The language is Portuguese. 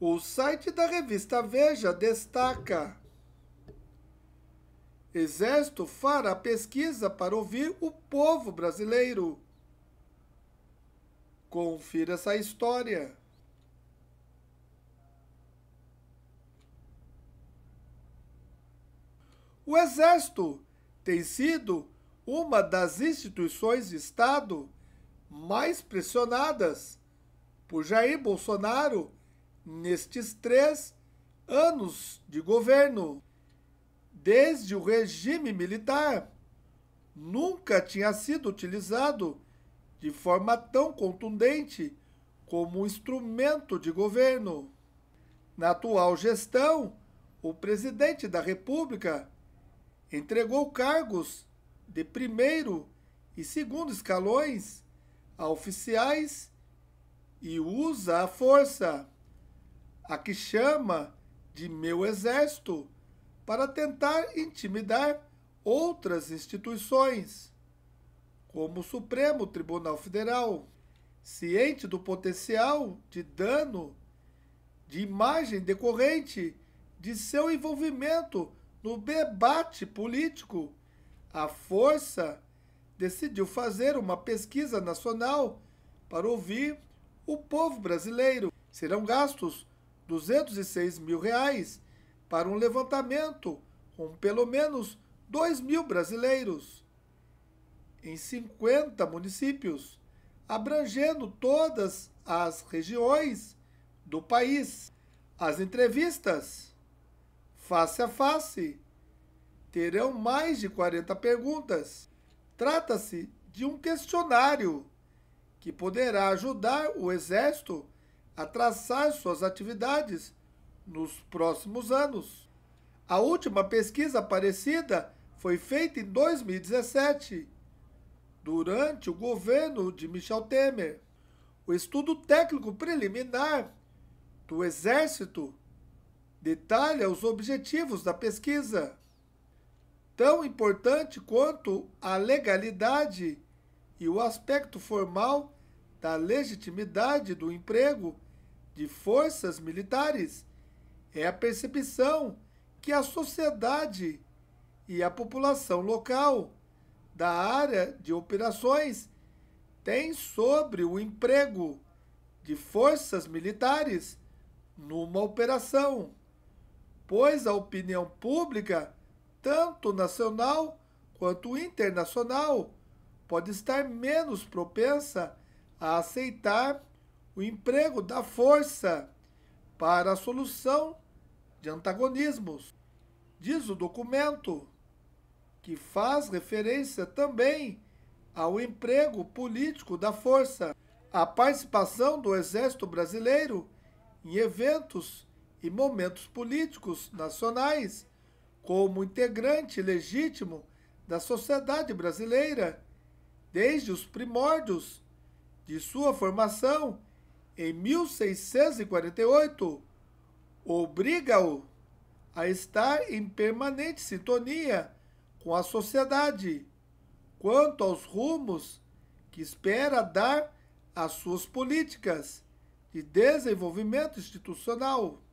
O site da revista Veja destaca: Exército fará pesquisa para ouvir o povo brasileiro. Confira essa história. O Exército tem sido uma das instituições de Estado mais pressionadas por Jair Bolsonaro nestes três anos de governo. Desde o regime militar, nunca tinha sido utilizado de forma tão contundente como instrumento de governo. Na atual gestão, o presidente da República entregou cargos de primeiro e segundo escalões a oficiais e usa a força a que chama de meu exército, para tentar intimidar outras instituições, como o Supremo Tribunal Federal, ciente do potencial de dano de imagem decorrente de seu envolvimento no debate político. A força decidiu fazer uma pesquisa nacional para ouvir o povo brasileiro. Serão gastos 206 mil reais para um levantamento com pelo menos 2 mil brasileiros em 50 municípios, abrangendo todas as regiões do país. As entrevistas face a face terão mais de 40 perguntas. Trata-se de um questionário que poderá ajudar o Exército a traçar suas atividades nos próximos anos. A última pesquisa parecida foi feita em 2017, durante o governo de Michel Temer. O estudo técnico preliminar do Exército detalha os objetivos da pesquisa, tão importante quanto a legalidade e o aspecto formal da legitimidade do emprego de forças militares é a percepção que a sociedade e a população local da área de operações tem sobre o emprego de forças militares numa operação, pois a opinião pública, tanto nacional quanto internacional, pode estar menos propensa a aceitar o emprego da força para a solução de antagonismos. Diz o documento que faz referência também ao emprego político da força, à participação do Exército Brasileiro em eventos e momentos políticos nacionais, como integrante legítimo da sociedade brasileira, desde os primórdios de sua formação em 1648, obriga-o a estar em permanente sintonia com a sociedade quanto aos rumos que espera dar às suas políticas de desenvolvimento institucional.